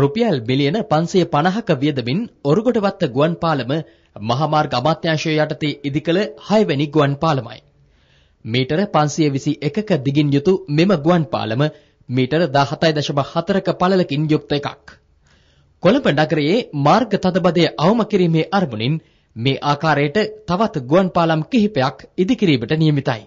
රුපියල් බිලියන 550ක වියදමින් ඔරුගොඩවත්ත ගුවන් පාලම මහමාර්ග අමාත්‍යාංශය යටතේ ඉදිකළ 6 වැනි ගුවන් පාලමයි. මීටර 521ක දිගින් යුතු මෙම ගුවන් පාලම මීටර 17.4ක පළලකින් යුක්ත එකක්. කොළඹ නගරයේ මාර්ග තදබදය අවම කිරීමේ අරමුණින් මේ ආකාරයට තවත් ගුවන් පාලම් කිහිපයක් ඉදිකිරීමට නියමිතයි.